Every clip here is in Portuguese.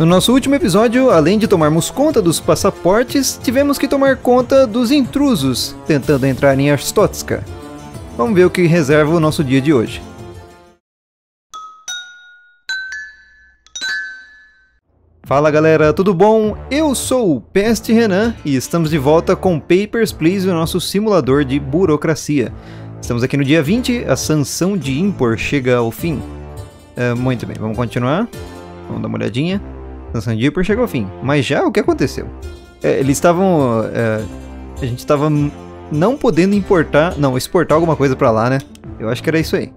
No nosso último episódio, além de tomarmos conta dos passaportes, tivemos que tomar conta dos intrusos tentando entrar em Arstotska. Vamos ver o que reserva o nosso dia de hoje. Fala galera, tudo bom? Eu sou o Peste Renan e estamos de volta com Papers, Please, o nosso simulador de burocracia. Estamos aqui no dia 20, a sanção de impor chega ao fim. É, muito bem, vamos continuar. Vamos dar uma olhadinha da Sandpiper chegou ao fim. Mas já o que aconteceu? É, eles estavam. É, a gente estava não podendo importar. Não, exportar alguma coisa para lá, né? Eu acho que era isso aí.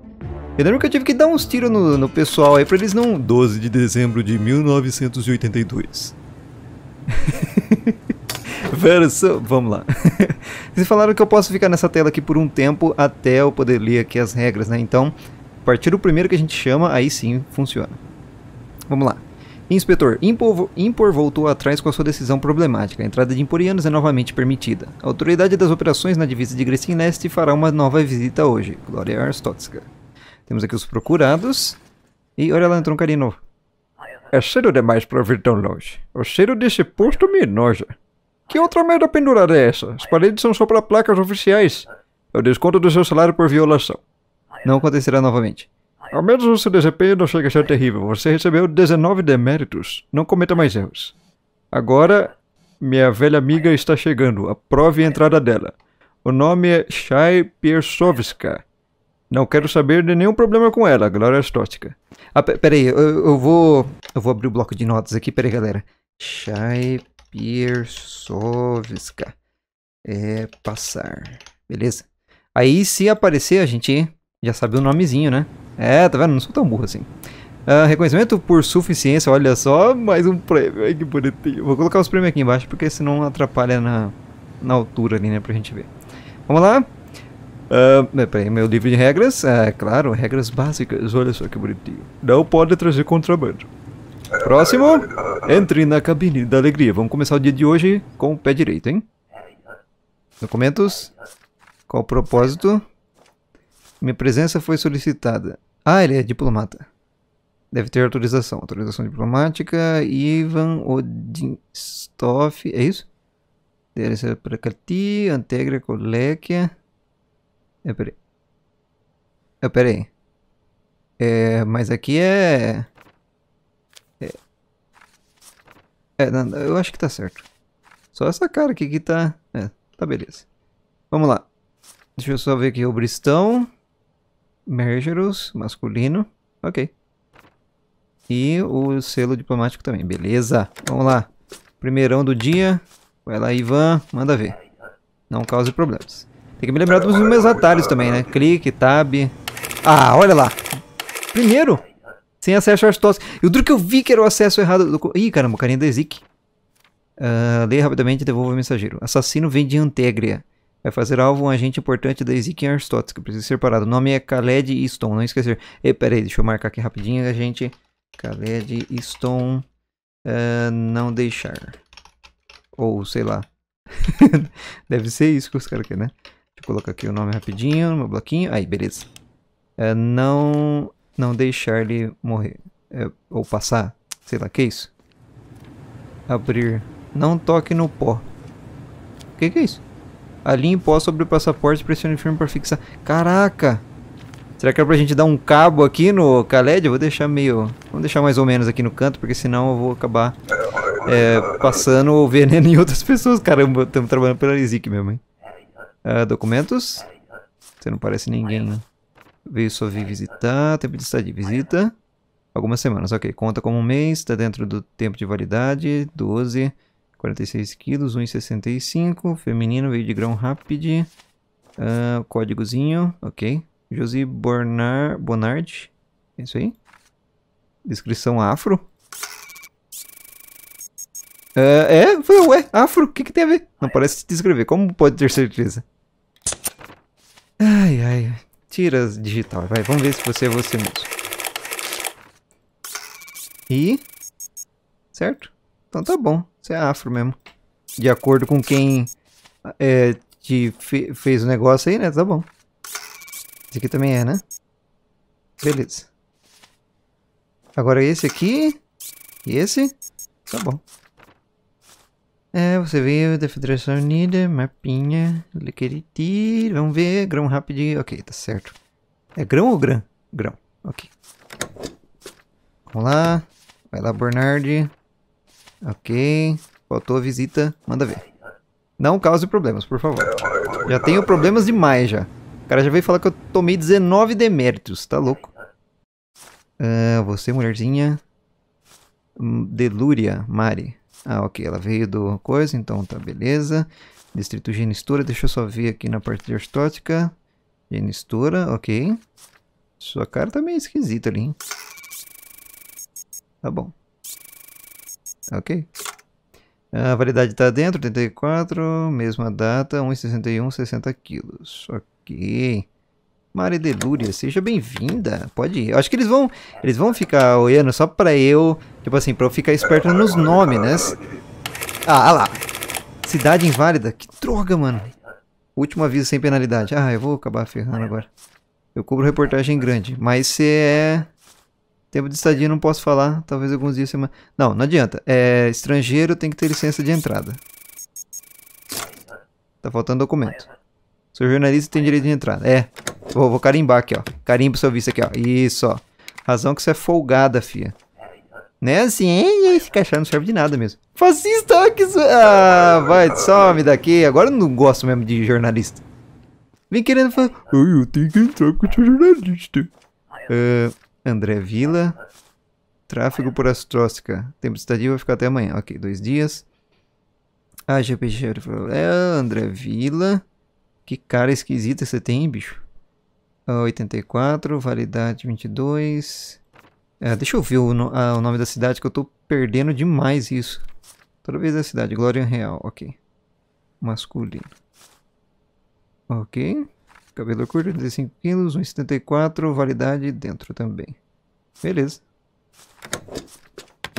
Eu lembro que eu tive que dar uns tiros no, no pessoal aí pra eles não. 12 de dezembro de 1982. Verso, Vamos lá. Vocês falaram que eu posso ficar nessa tela aqui por um tempo até eu poder ler aqui as regras, né? Então, a partir do primeiro que a gente chama, aí sim funciona. Vamos lá. Inspetor, Impor, Impor voltou atrás com a sua decisão problemática. A entrada de Imporianos é novamente permitida. A autoridade das operações na divisa de Grecin Leste fará uma nova visita hoje. Glória Arstotska. Temos aqui os procurados. E olha lá, entrou um carinho novo. É cheiro demais para vir tão longe. É o cheiro desse posto me noja. Que outra merda pendurada é essa? As paredes são só para placas oficiais. Eu desconto do seu salário por violação. Não acontecerá novamente. Ao menos o seu desempenho não chega a ser terrível. Você recebeu 19 deméritos. Não cometa mais erros. Agora, minha velha amiga está chegando. Aprove a entrada dela. O nome é Shai Piersovska. Não quero saber de nenhum problema com ela, Glória Stótica. Ah, peraí, eu, eu, vou. Eu vou abrir o bloco de notas aqui, peraí, galera. Shai Piersovska. É passar. Beleza. Aí se aparecer, a gente já sabe o nomezinho, né? É, tá vendo? Não sou tão burro assim. Uh, reconhecimento por suficiência, olha só, mais um prêmio. Ai, que bonitinho. Vou colocar os prêmios aqui embaixo, porque senão atrapalha na, na altura ali, né, pra gente ver. Vamos lá. Uh, peraí, meu livro de regras, é claro, regras básicas, olha só que bonitinho. Não pode trazer contrabando. Próximo, entre na cabine da alegria. Vamos começar o dia de hoje com o pé direito, hein? Documentos, qual o propósito? Minha presença foi solicitada. Ah, ele é diplomata. Deve ter autorização. Autorização diplomática. Ivan Odinstoff. É isso? Deve ser para Cati, Antegra, Colequia. É, peraí. É, peraí. É, mas aqui é... É, é não, eu acho que tá certo. Só essa cara aqui que tá... É, tá beleza. Vamos lá. Deixa eu só ver aqui o Bristão. Mergerus, masculino. Ok. E o selo diplomático também, beleza. Vamos lá. Primeirão do dia. Vai lá, Ivan. Manda ver. Não cause problemas. Tem que me lembrar dos meus atalhos também, né? Clique, tab. Ah, olha lá. Primeiro. Sem acesso aos tóxicos. Eu duro que eu vi que era o acesso errado. Do... Ih, caramba, o carinha da Ezik. Uh, ah, leia rapidamente e devolva o mensageiro. Assassino vem de Antegria. Vai fazer alvo um agente importante da Ezekiel Aristóteles, que precisa ser parado. O nome é Khaled Stone. não esquecer. E, pera aí, deixa eu marcar aqui rapidinho, A Khaled Easton. Uh, não deixar. Ou, sei lá. Deve ser isso que os caras querem, né? Deixa eu colocar aqui o nome rapidinho no meu bloquinho. Aí, beleza. Uh, não, não deixar ele morrer. Uh, ou passar. Sei lá, que é isso? Abrir. Não toque no pó. O que, que é isso? Alinhe pó sobre o passaporte e pressione firme para fixar. Caraca! Será que é pra gente dar um cabo aqui no Kaled? Eu vou deixar meio... Vamos deixar mais ou menos aqui no canto, porque senão eu vou acabar é, passando o veneno em outras pessoas. Caramba, estamos trabalhando pela Lizik mesmo, hein? Uh, documentos? Você não parece ninguém, né? Veio só vir visitar, tempo de estadia. de visita. Algumas semanas, ok. Conta como um mês, está dentro do tempo de validade, 12... 46 quilos, 1,65. Feminino, veio de grão rápido. Uh, ah, códigozinho, ok. Josi Bonard, Bonard. É isso aí. Descrição afro. Uh, é, foi, ué, afro, o que, que tem a ver? Não parece se descrever, como pode ter certeza? Ai, ai, tiras digital, vai, vamos ver se você é você mesmo. E... Certo? Então tá bom, você é afro mesmo. De acordo com quem é, te fe fez o negócio aí, né? Tá bom. Esse aqui também é, né? Beleza. Agora esse aqui. E esse. Tá bom. É, você veio da Federação Unida, mapinha, liquidity, vamos ver, grão rapidinho, ok, tá certo. É grão ou grã? Grão, ok. Vamos lá, vai lá, Bernard. Ok. Faltou a visita. Manda ver. Não cause problemas, por favor. Já tenho problemas demais já. O cara já veio falar que eu tomei 19 deméritos. Tá louco. Ah, você, mulherzinha. Hum, Delúria, Mari. Ah, ok. Ela veio do coisa, então tá beleza. Distrito Genistura. Deixa eu só ver aqui na parte de aristótica. Genistura, ok. Sua cara tá meio esquisita ali, hein? Tá bom. Ok. A validade está dentro, 34, mesma data, 1,61, 60 quilos. Ok. Mari Delúria, seja bem-vinda. Pode ir. Eu acho que eles vão, eles vão ficar olhando só pra eu, tipo assim, pra eu ficar esperto nos nomes, né? Ah, lá. Cidade inválida. Que droga, mano. Último aviso sem penalidade. Ah, eu vou acabar ferrando agora. Eu cubro reportagem grande, mas você é Tempo de estadia não posso falar, talvez alguns dias semana. Não, não adianta. É estrangeiro tem que ter licença de entrada. Tá faltando documento. Sou jornalista e tenho direito de entrada. É. Vou, vou carimbar aqui, ó. Carimbo seu visto aqui, ó. Isso, ó. Razão que você é folgada, fia. Né assim, hein? Esse cachorro não serve de nada mesmo. Fascista, que Ah, vai, some daqui. Agora eu não gosto mesmo de jornalista. Vem querendo falar. eu tenho que entrar com eu jornalista. Uh, André Vila. Tráfego por Astróstica. Tempestade vai ficar até amanhã. Ok, dois dias. Ah, GP é, André Vila. Que cara esquisita você tem, bicho. 84, ah, validade 22. É, ah, deixa eu ver o, no, ah, o, nome da cidade que eu tô perdendo demais isso. Toda vez é a cidade. Glória Real, ok. Masculino. Ok. Cabelo curto, 35 quilos, 1,74. Validade dentro também. Beleza.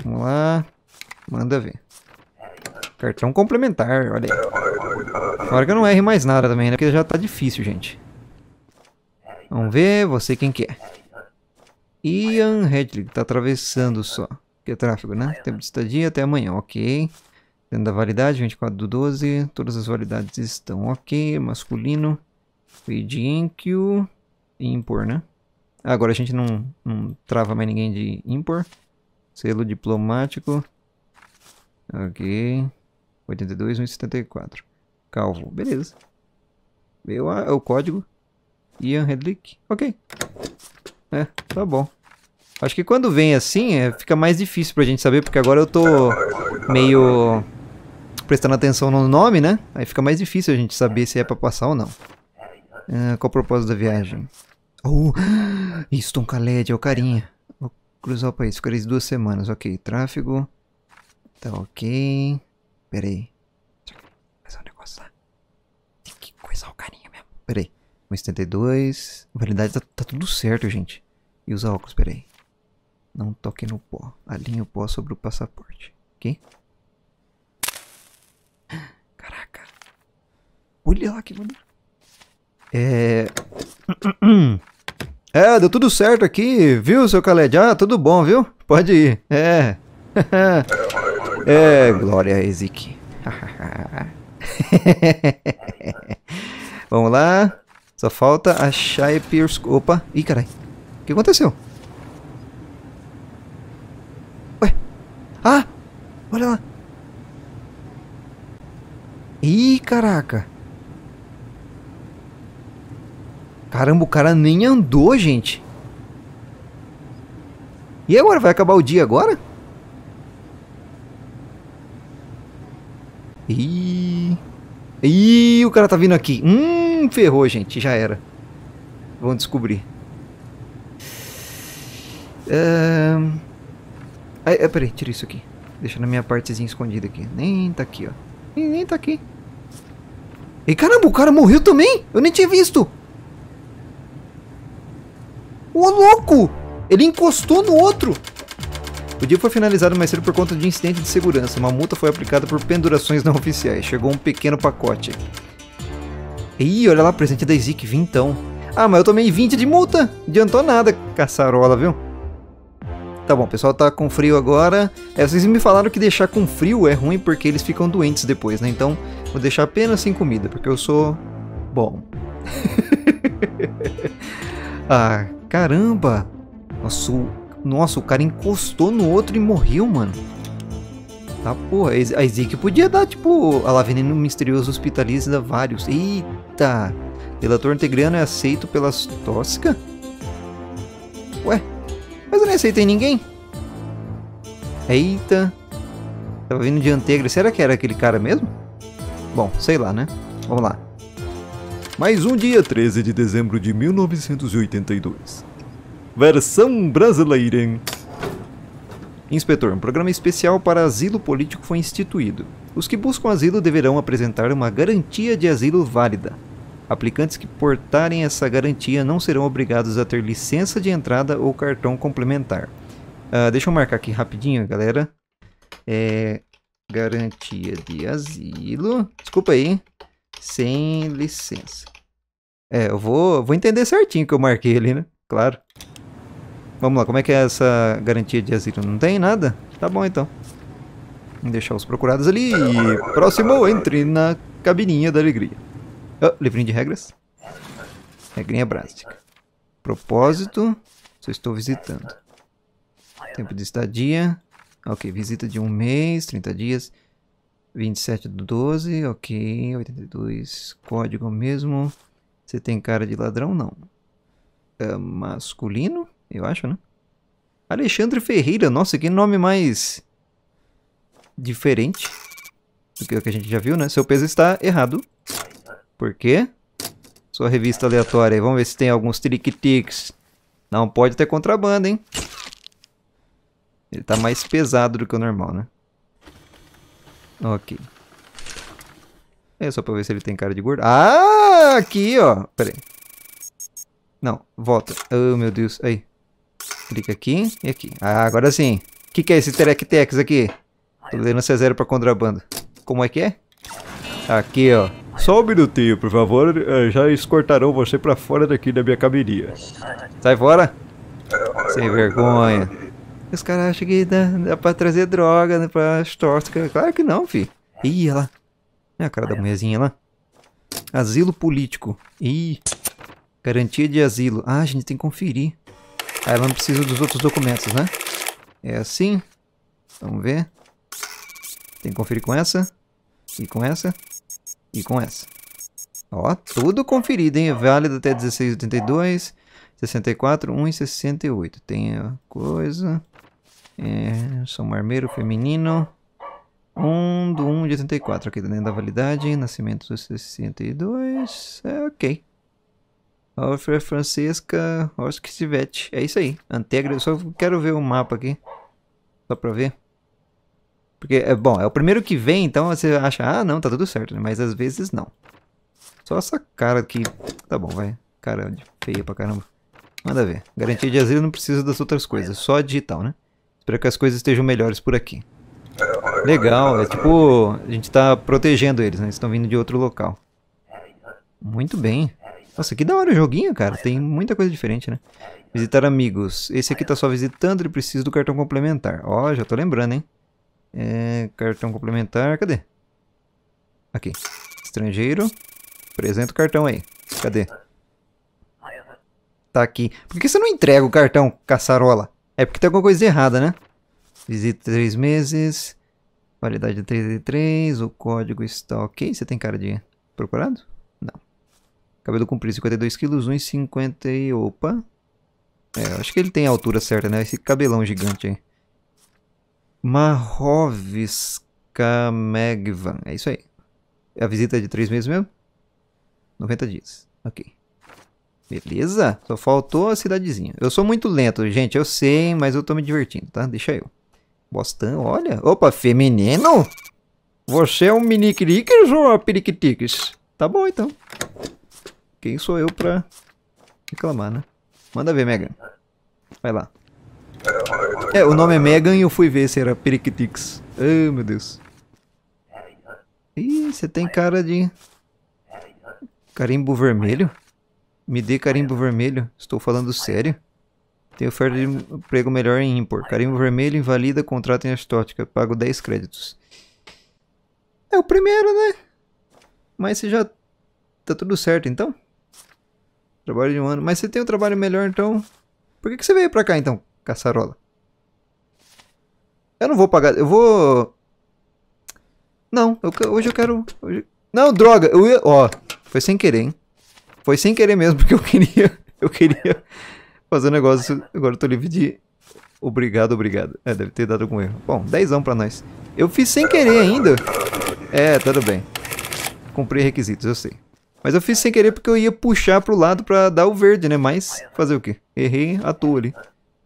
Vamos lá. Manda ver. Cartão complementar, olha aí. Agora que eu não erre mais nada também, né? Porque já tá difícil, gente. Vamos ver você quem quer. É? Ian Hedley, tá atravessando só. Que é tráfego, né? Tempo de estadia até amanhã, ok. Dentro da validade, 24 do 12. Todas as validades estão ok. Masculino. Pedinkyu e impor, né? Agora a gente não, não trava mais ninguém de impor. Selo diplomático. Ok. 82, 174. Calvo. Beleza. meu ah, é o código. Ian Redlick. Ok. É, tá bom. Acho que quando vem assim, é, fica mais difícil pra gente saber, porque agora eu tô meio prestando atenção no nome, né? Aí fica mais difícil a gente saber se é pra passar ou não. É, qual o propósito da viagem? Oh, Easton Khaled, é, é o carinha. Vou cruzar o país, ficarei duas semanas. Ok, tráfego. Tá ok. Pera aí. Deixa eu fazer um negócio lá. Tem que coisar o carinha mesmo. Pera aí. 1,72. Validade tá, tá, tudo certo, gente. E os óculos, pera aí. Não toque no pó. Alinhe o pó sobre o passaporte. Ok? Caraca. Olha lá que bonito. É... É, deu tudo certo aqui, viu, seu Khaled? Ah, tudo bom, viu? Pode ir. É. é, Glória Ezek. Vamos lá. Só falta achar e Pierce. Opa. Ih, carai. O que aconteceu? Ué. Ah! Olha lá. Ih, caraca. Caramba, o cara nem andou, gente. E agora? Vai acabar o dia agora? Ih. Ih, o cara tá vindo aqui. Hum, ferrou, gente. Já era. Vamos descobrir. Ah, é, peraí, tira isso aqui. Deixa na minha partezinha escondida aqui. Nem tá aqui, ó. Nem, nem tá aqui. E caramba, o cara morreu também? Eu nem tinha visto. Ô louco! Ele encostou no outro! O dia foi finalizado mais cedo por conta de incidente de segurança. Uma multa foi aplicada por pendurações não oficiais. Chegou um pequeno pacote. Ih, olha lá, presente da Zik, vintão. Ah, mas eu tomei 20 de multa. Adiantou nada, caçarola, viu? Tá bom, o pessoal tá com frio agora. É, vocês me falaram que deixar com frio é ruim porque eles ficam doentes depois, né? Então, vou deixar apenas sem comida, porque eu sou... bom. ah, Caramba! Nossa, o, nossa, o cara encostou no outro e morreu, mano. Tá, porra. A Ezekiel podia dar, tipo, a Laveneno Misterioso hospitaliza vários. Eita! Delator integriano é aceito pelas tóxicas? Ué? Mas eu nem aceitei ninguém. Eita. Tava vindo de Antegra. Será que era aquele cara mesmo? Bom, sei lá, né? Vamos lá. Mais um dia 13 de dezembro de 1982. Versão brasileira. Inspetor, um programa especial para asilo político foi instituído. Os que buscam asilo deverão apresentar uma garantia de asilo válida. Aplicantes que portarem essa garantia não serão obrigados a ter licença de entrada ou cartão complementar. Uh, deixa eu marcar aqui rapidinho, galera. É, garantia de asilo. Desculpa aí, sem licença. É, eu vou, vou entender certinho que eu marquei ali, né? Claro. Vamos lá, como é que é essa garantia de asilo? Não tem nada? Tá bom, então. Vou deixar os procurados ali. Próximo, entre na cabininha da alegria. Oh, livrinho de regras. Regrinha básica. Propósito. Só estou visitando. Tempo de estadia. Ok, visita de um mês, 30 dias. 27 do 12, ok. 82, código mesmo. Você tem cara de ladrão? Não. É masculino? Eu acho, né? Alexandre Ferreira, nossa, que nome mais diferente do que o que a gente já viu, né? Seu peso está errado. Por quê? Sua revista aleatória. Vamos ver se tem alguns trick ticks Não pode ter contrabando, hein? Ele tá mais pesado do que o normal, né? Ok. É só pra ver se ele tem cara de gordo. Ah, aqui, ó. Pera aí. Não, volta. Oh, meu Deus. Aí. Clica aqui e aqui. Ah, agora sim. O que, que é esse Terec-Tex aqui? C0 é pra contrabando. Como é que é? Aqui, ó. Só um minutinho, por favor. Eh, já escortarão você pra fora daqui da minha caberia. Sai fora. Sem vergonha os caras acham que dá, dá pra trazer droga né, pra extórsicas. Claro que não, fi. Ih, ela. É a cara da mulherzinha lá. Asilo político. Ih. Garantia de asilo. Ah, a gente tem que conferir. Ah, ela não precisa dos outros documentos, né? É assim. Vamos ver. Tem que conferir com essa. E com essa. E com essa. Ó, tudo conferido, hein? Válido até 1682, 64, 168. Tem a coisa. É, sou marmeiro feminino. 1 do 1 de 84 aqui tá dentro da validade. Nascimento dos 62. É ok. Alfred Francesca Oscar É isso aí. Antegra. só quero ver o mapa aqui. Só pra ver. Porque, é, bom, é o primeiro que vem, então você acha, ah, não, tá tudo certo, né? Mas às vezes não. Só essa cara aqui. Tá bom, vai. Cara feia pra caramba. Manda ver. Garantia de asilo não precisa das outras coisas, só digital, né? Espero que as coisas estejam melhores por aqui. Legal, é tipo, a gente tá protegendo eles, né? Eles estão vindo de outro local. Muito bem. Nossa, que da hora o joguinho, cara. Tem muita coisa diferente, né? Visitar amigos. Esse aqui tá só visitando, ele precisa do cartão complementar. Ó, oh, já tô lembrando, hein? É, cartão complementar, cadê? Aqui. Estrangeiro. Apresenta o cartão aí. Cadê? Tá aqui. Por que você não entrega o cartão, caçarola? É porque tem alguma coisa errada, né? Visita três meses. Validade 33. É o código está ok. Você tem cara de procurado? Não. Cabelo comprido, 52 quilos, 1,50 e... Opa. É, acho que ele tem a altura certa, né? Esse cabelão gigante aí. Mahovska Megvan. É isso aí. É a visita é de três meses mesmo? 90 dias. Ok. Beleza? Só faltou a cidadezinha. Eu sou muito lento, gente, eu sei, mas eu tô me divertindo, tá? Deixa eu. Bostão, olha. Opa, feminino? Você é um crickers ou uma Periquitiques. Tá bom, então. Quem sou eu pra reclamar, né? Manda ver, Megan. Vai lá. É, o nome é Megan e eu fui ver se era Periquitix. Ah, oh, meu Deus. Ih, você tem cara de... Carimbo vermelho? Me dê carimbo vermelho. Estou falando sério? Tem oferta de emprego melhor em impor. Carimbo vermelho, invalida, contrato em astótica. Pago 10 créditos. É o primeiro, né? Mas você já... Tá tudo certo, então? Trabalho de um ano. Mas você tem um trabalho melhor, então... Por que, que você veio pra cá, então, caçarola? Eu não vou pagar... Eu vou... Não, eu, hoje eu quero... Hoje... Não, droga! Eu ia... Ó, foi sem querer, hein? Foi sem querer mesmo, porque eu queria. Eu queria fazer um negócio. Agora eu tô livre de. Obrigado, obrigado. É, deve ter dado algum erro. Bom, dezão pra nós. Eu fiz sem querer ainda. É, tudo bem. Cumpri requisitos, eu sei. Mas eu fiz sem querer porque eu ia puxar pro lado pra dar o verde, né? Mas fazer o quê? Errei à toa ali.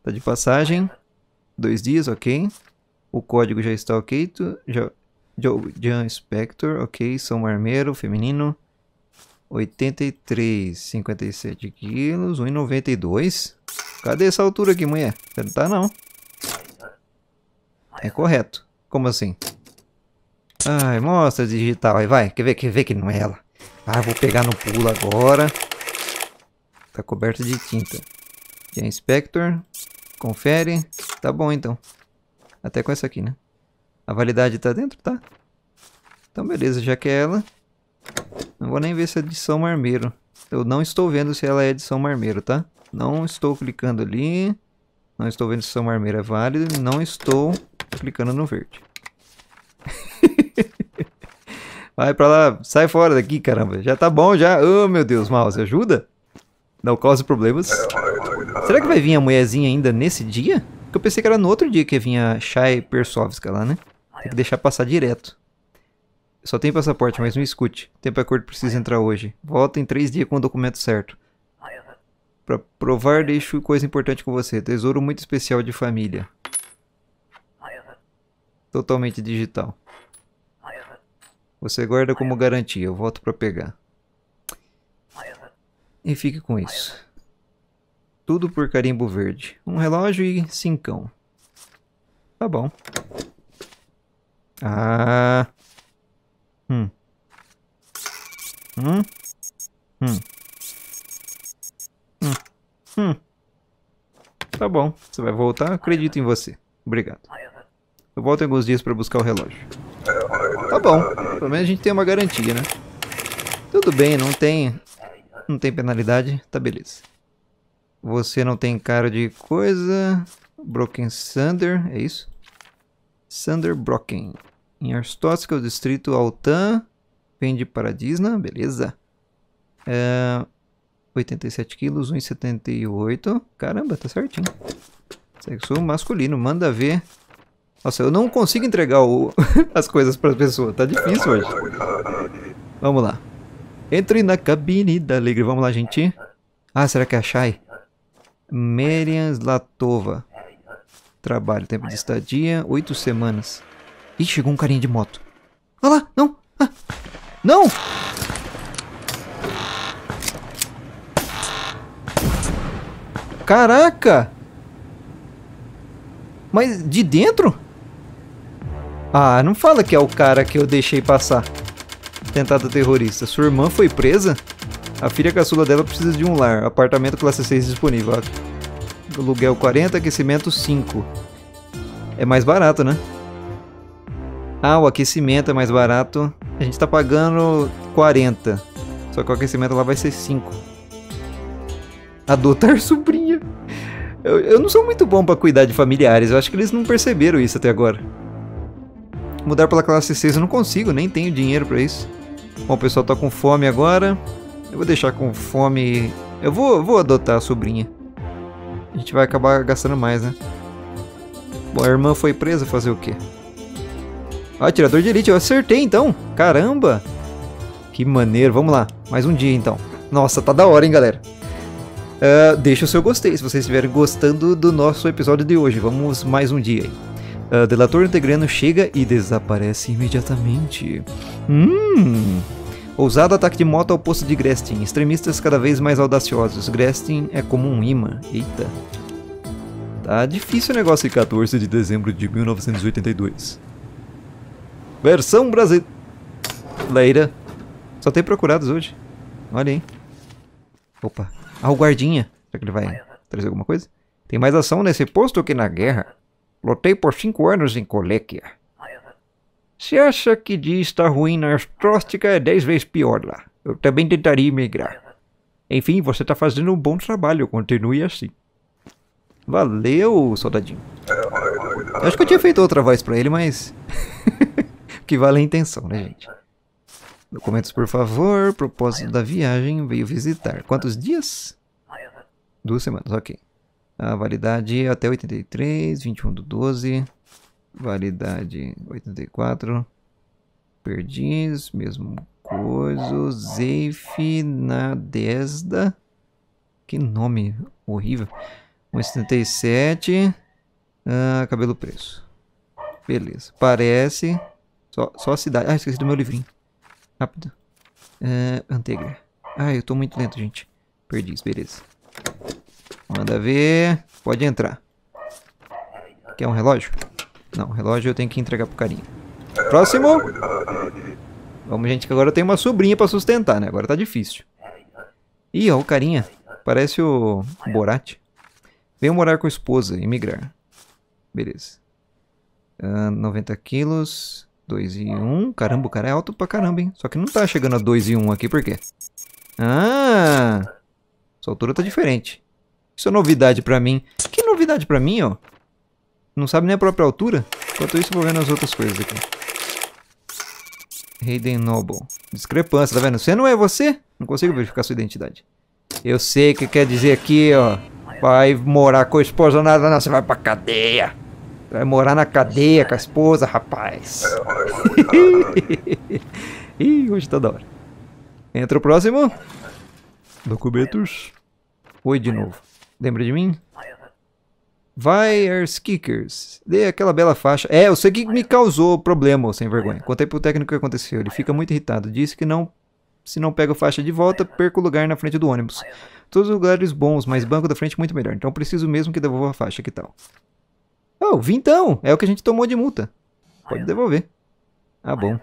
Tá de passagem. Dois dias, ok. O código já está ok. Tu, já, John Spector, ok. Sou um armeiro, feminino. 83, 57 quilos, 1,92. Cadê essa altura aqui, mulher? não tá, não. É correto. Como assim? Ai, mostra digital. Aí vai, quer ver, quer ver que não é ela. Ah, vou pegar no pulo agora. Tá coberto de tinta. Já é Inspector. Confere. Tá bom, então. Até com essa aqui, né? A validade tá dentro? Tá. Então, beleza. Já que é ela... Não vou nem ver se é de São Marmeiro. Eu não estou vendo se ela é de São Marmeiro, tá? Não estou clicando ali. Não estou vendo se São Marmeiro é válido. Não estou clicando no verde. Vai pra lá, sai fora daqui, caramba. Já tá bom, já. Oh, meu Deus, mouse, ajuda? Não cause problemas. Será que vai vir a mulherzinha ainda nesse dia? Porque eu pensei que era no outro dia que vinha Shai Persovska lá, né? Tem que deixar passar direto. Só tem passaporte, mas me escute. Tempo é curto, preciso entrar hoje. Volta em três dias com o documento certo. Para provar, deixo coisa importante com você. Tesouro muito especial de família. Totalmente digital. Você guarda como garantia. Eu volto para pegar. E fique com isso. Tudo por carimbo verde. Um relógio e cincão. Tá bom. Ah... Hum. Hum. Hum. Hum. Hum. Tá bom. Você vai voltar? Acredito em você. Obrigado. Eu volto em alguns dias para buscar o relógio. Tá bom. Pelo menos a gente tem uma garantia, né? Tudo bem, não tem... Não tem penalidade. Tá beleza. Você não tem cara de coisa... Broken Thunder, é isso? Thunder Broken. Em Arstos, que é o distrito Altan, vende para Disney, né? beleza. É, 87 quilos, 1,78. Caramba, tá certinho. Sexo masculino, manda ver. Nossa, eu não consigo entregar o... as coisas para as pessoas, tá difícil hoje. Vamos lá. Entre na cabine da alegre, vamos lá, gente. Ah, será que é a Shai? Merian Slatova. Trabalho, tempo de estadia, 8 semanas. Ih, chegou um carinha de moto. Olha lá, não. Ah, não! Caraca! Mas de dentro? Ah, não fala que é o cara que eu deixei passar. Tentado terrorista. Sua irmã foi presa? A filha caçula dela precisa de um lar. Apartamento classe 6 disponível. Aluguel 40, aquecimento 5. É mais barato, né? Ah, o aquecimento é mais barato. A gente tá pagando 40. Só que o aquecimento lá vai ser 5. Adotar é sobrinha. Eu, eu não sou muito bom para cuidar de familiares. Eu acho que eles não perceberam isso até agora. Mudar pela classe 6 eu não consigo, nem tenho dinheiro para isso. Bom, o pessoal tá com fome agora. Eu vou deixar com fome. Eu vou, vou adotar a sobrinha. A gente vai acabar gastando mais, né? Bom, a irmã foi presa, fazer o quê? atirador de elite, eu acertei então. Caramba! Que maneiro, vamos lá. Mais um dia então. Nossa, tá da hora, hein, galera? Uh, deixa o seu gostei se vocês estiverem gostando do nosso episódio de hoje. Vamos mais um dia aí. Uh, delator integrano chega e desaparece imediatamente. Hum. Ousado ataque de moto ao posto de Grestin. Extremistas cada vez mais audaciosos. Grestin é como um imã. Eita. Tá difícil o negócio de 14 de dezembro de 1982. Versão brasileira. Só tem procurados hoje. Olha aí. Opa. Ah, o guardinha. Será que ele vai trazer alguma coisa? Tem mais ação nesse posto que na guerra. Lotei por cinco anos em Colequia. Se acha que dia está ruim na Astróstica, é dez vezes pior lá. Eu também tentaria migrar. Enfim, você está fazendo um bom trabalho. Continue assim. Valeu, soldadinho. Eu acho que eu tinha feito outra voz pra ele, mas... que vale a intenção, né, gente? É. Documentos, por favor. Propósito da viagem. Veio visitar. Quantos dias? Duas semanas, ok. A validade até 83, 21 do 12. Validade 84. Perdiz, mesmo coisa. Zeif na Desda. Que nome horrível. 177. Ah, cabelo preso. Beleza. Parece só, só a cidade. Ah, esqueci do meu livrinho. Rápido. É, Antegra. Ah, eu tô muito lento, gente. Perdi isso, beleza. Manda ver. Pode entrar. Quer um relógio? Não, relógio eu tenho que entregar pro carinha. Próximo! Vamos, gente, que agora eu tenho uma sobrinha pra sustentar, né? Agora tá difícil. Ih, ó, o carinha. Parece o Borat. Venho morar com a esposa, emigrar. Beleza. Uh, ah, 90 quilos. 2 e 1. Um. Caramba, o cara é alto pra caramba, hein? Só que não tá chegando a 2 e 1 um aqui, por quê? Ah! Sua altura tá diferente. Isso é novidade pra mim. Que novidade pra mim, ó? Não sabe nem a própria altura? Enquanto isso, vou vendo as outras coisas aqui. Hayden Noble. Discrepância, tá vendo? Você não é você? Não consigo verificar sua identidade. Eu sei o que quer dizer aqui, ó. Vai morar com a esposa nada, não. Você vai pra cadeia. Vai é morar na cadeia com a esposa, rapaz. Ih, hoje tá da hora. Entra o próximo. Documentos. Oi de novo. Lembra de mim? Vai, Kickers. Dê aquela bela faixa. É, eu sei que me causou problema, sem vergonha. Contei pro técnico o que aconteceu. Ele fica muito irritado. Disse que não, se não pega a faixa de volta, perco o lugar na frente do ônibus. Todos os lugares bons, mas banco da frente muito melhor. Então preciso mesmo que devolva a faixa. Que tal? Oh, vintão! É o que a gente tomou de multa. Pode devolver. Ah, bom.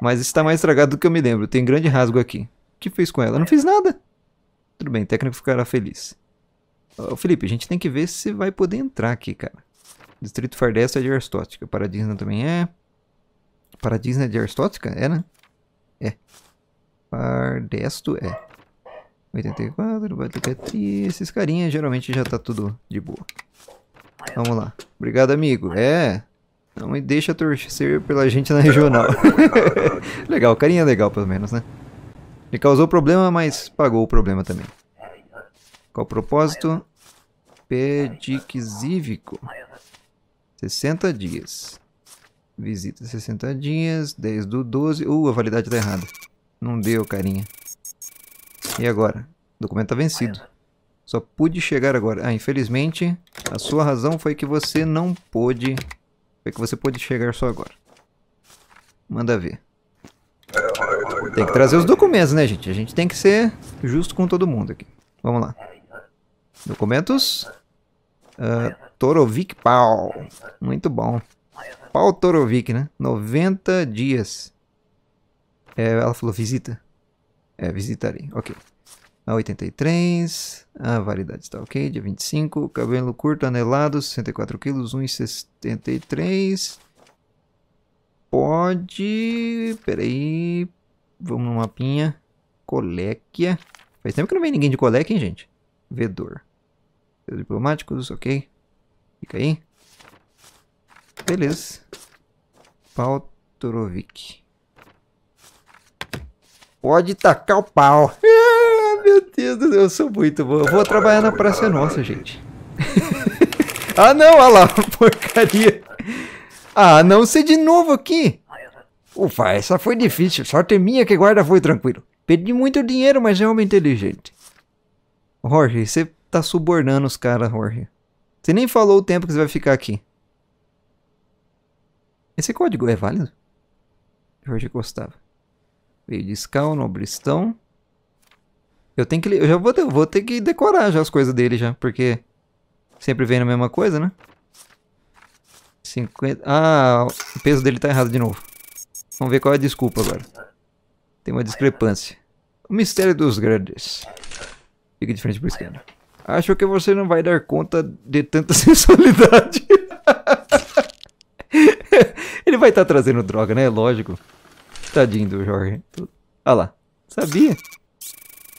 Mas está mais estragado do que eu me lembro. Tem grande rasgo aqui. O que fez com ela? Eu não fiz nada. Tudo bem, o técnico ficará feliz. Ô, oh, Felipe, a gente tem que ver se vai poder entrar aqui, cara. Distrito Fardesta é de Aristótica. Paradisna também é. Paradisna é de Aristótica? É, né? É. Fardesto é. 84, Batlecatriz. Esses carinhas geralmente já tá tudo de boa. Vamos lá. Obrigado, amigo. É. Não me deixa torcer pela gente na regional. legal, carinha é legal pelo menos, né? Me causou problema, mas pagou o problema também. Qual o propósito? Pediquisívico. 60 dias. Visita 60 dias, 10 do 12. Uh, a validade tá errada. Não deu, carinha. E agora? O documento tá vencido. Só pude chegar agora. Ah, infelizmente, a sua razão foi que você não pôde... Foi que você pôde chegar só agora. Manda ver. Tem que trazer os documentos, né, gente? A gente tem que ser justo com todo mundo aqui. Vamos lá. Documentos. Uh, Torovic Pau. Muito bom. Pau Torovic, né? 90 dias. É, ela falou visita. É, visitarei. Ok a 83, a variedade está ok, dia 25, cabelo curto, anelado, 64 kg, 1,63, pode, peraí, vamos no mapinha, colequia faz tempo que não vem ninguém de colequia hein, gente, vedor, diplomáticos, ok, fica aí, beleza, Paltorovic, pode tacar o pau, meu Deus do céu, eu sou muito bom. Eu vou trabalhar na Praça Nossa, gente. ah, não, olha lá, porcaria. Ah, não sei de novo aqui. Ufa, essa foi difícil. Sorte minha que guarda foi tranquilo. Perdi muito dinheiro, mas é homem inteligente. Jorge, você tá subornando os caras, Jorge. Você nem falou o tempo que você vai ficar aqui. Esse código é válido? Jorge Gostava. Veio de Scal, Nobristão. Eu tenho que. Eu já vou ter, vou ter que decorar já as coisas dele já, porque sempre vem na mesma coisa, né? 50. Ah, o peso dele tá errado de novo. Vamos ver qual é a desculpa agora. Tem uma discrepância. O mistério dos grandes. Fica de frente pro esquerda. Acho que você não vai dar conta de tanta sensualidade. Ele vai estar tá trazendo droga, né? Lógico. Tadinho do Jorge. Olha lá. Sabia?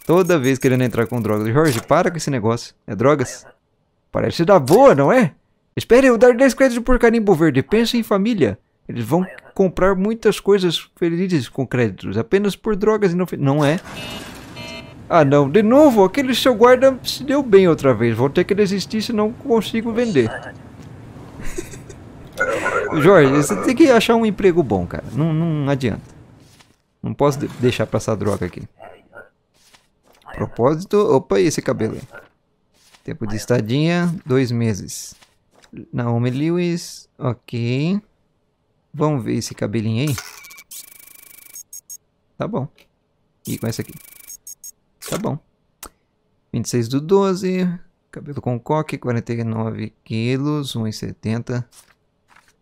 Toda vez querendo entrar com drogas. Jorge, para com esse negócio. É drogas? Parece da boa, não é? Espere eu dar 10 créditos por carimbo verde. Pensa em família. Eles vão comprar muitas coisas felizes com créditos. Apenas por drogas e não... Não é? Ah, não. De novo, aquele seu guarda se deu bem outra vez. Vou ter que desistir, senão consigo vender. Jorge, você tem que achar um emprego bom, cara. Não, não adianta. Não posso deixar passar droga aqui. Propósito. Opa, e esse cabelo aí? Tempo de estadinha, dois meses. Naomi Lewis, ok. Vamos ver esse cabelinho aí. Tá bom. E com essa aqui. Tá bom. 26 do 12. Cabelo com coque, 49 quilos, 1,70.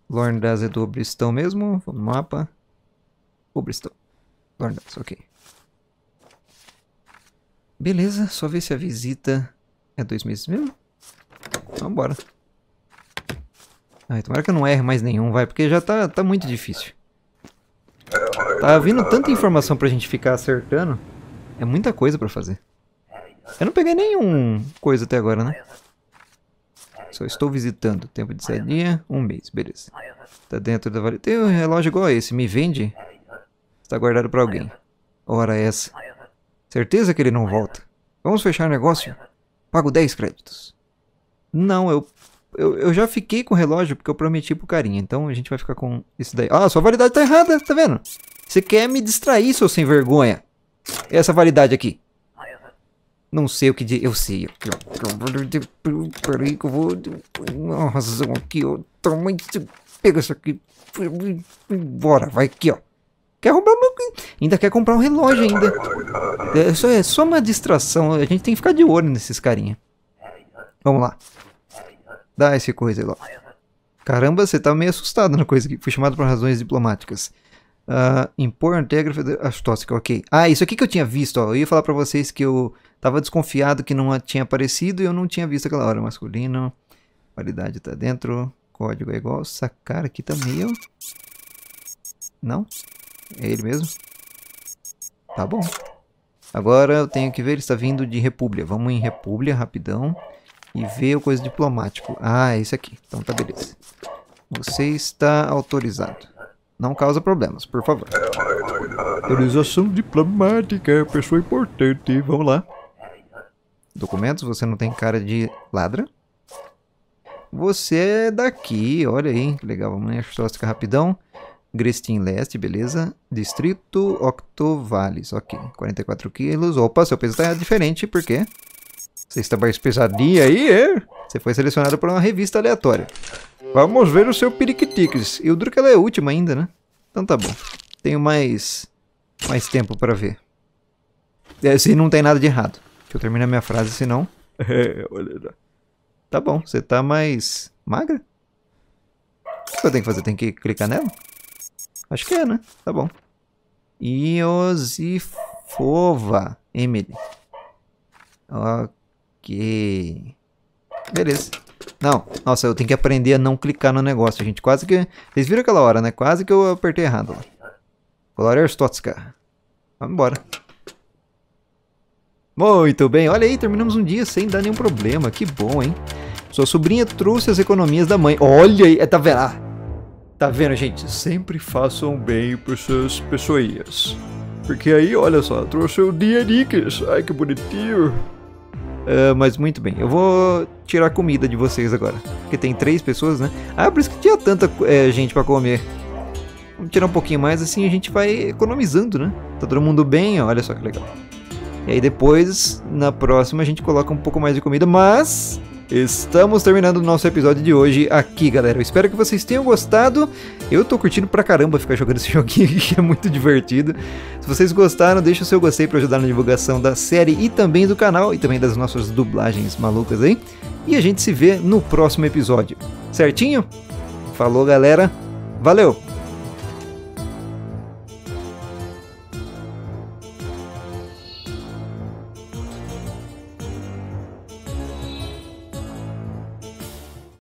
Lorndaz é do Bristol mesmo. Vamos no mapa. O Bristol. Lorndaz, ok. Beleza, só ver se a visita é dois meses mesmo. Então bora. Ai, tomara que eu não erre mais nenhum, vai, porque já tá, tá muito difícil. Tá vindo tanta informação pra gente ficar acertando. É muita coisa pra fazer. Eu não peguei nenhum coisa até agora, né? Só estou visitando. Tempo de saída, um mês, beleza. Tá dentro da vale. Tem um relógio igual a esse, me vende? Está guardado pra alguém. Ora essa. Certeza que ele não volta. Vamos fechar negócio? Pago 10 créditos. Não, eu, eu, eu já fiquei com o relógio porque eu prometi pro carinha. Então a gente vai ficar com isso daí. Ah, sua validade tá errada, tá vendo? Você quer me distrair, seu sem vergonha. É essa validade aqui. Não sei o que dizer. Eu sei. Peraí que eu vou. Uma razão aqui, ó. Toma isso. Pega isso aqui. Bora, vai aqui, ó. Quer roubar meu. Ainda quer comprar um relógio ainda. É, é só, é só uma distração. A gente tem que ficar de olho nesses carinha. Vamos lá. Dá esse coisa lá. Caramba, você tá meio assustado na coisa que foi chamado por razões diplomáticas. Uh, impor acho astóxica, ok. Ah, isso aqui que eu tinha visto, ó. Eu ia falar pra vocês que eu tava desconfiado que não tinha aparecido e eu não tinha visto aquela hora. Masculino, qualidade tá dentro, código é igual. Essa cara aqui tá meio... Não? É ele mesmo? Tá bom. Agora eu tenho que ver, ele está vindo de República. Vamos em República, rapidão. E ver o coisa diplomático. Ah, é esse aqui. Então tá beleza. Você está autorizado. Não causa problemas, por favor. Autorização diplomática é pessoa importante. Vamos lá. Documentos, você não tem cara de ladra. Você é daqui, olha aí, que legal. Vamos ler essa rapidão. Grestin Leste, beleza. Distrito Octovales, ok. 44 quilos. Opa, seu peso está diferente, por quê? Você está mais pesadinha aí, é? Você foi selecionado por uma revista aleatória. Vamos ver o seu periquitiques. E o duro que ela é última ainda, né? Então tá bom. Tenho mais... Mais tempo para ver. É, se não tem nada de errado. Deixa eu terminar minha frase, senão... É, tá bom, você tá mais... Magra? O que eu tenho que fazer? Tem que clicar nela? Acho que é, né? Tá bom. Iosifova, Emily. Ok. Beleza. Não, nossa, eu tenho que aprender a não clicar no negócio, gente. Quase que... Vocês viram aquela hora, né? Quase que eu apertei errado lá. Color Stotska. Vamos embora. Muito bem, olha aí, terminamos um dia sem dar nenhum problema. Que bom, hein? Sua sobrinha trouxe as economias da mãe. Olha aí, é, tá vendo? Ah, Tá vendo, gente? Sempre façam bem para suas pessoas. Porque aí, olha só, trouxe o Dianix. Ai, que bonitinho. Uh, mas muito bem, eu vou tirar comida de vocês agora. Porque tem três pessoas, né? Ah, por isso que tinha tanta é, gente para comer. Vamos tirar um pouquinho mais, assim a gente vai economizando, né? Tá todo mundo bem, olha só que legal. E aí depois, na próxima, a gente coloca um pouco mais de comida, mas Estamos terminando o nosso episódio de hoje aqui, galera. Eu espero que vocês tenham gostado. Eu tô curtindo pra caramba ficar jogando esse joguinho que é muito divertido. Se vocês gostaram, deixa o seu gostei para ajudar na divulgação da série e também do canal e também das nossas dublagens malucas aí. E a gente se vê no próximo episódio. Certinho? Falou, galera. Valeu.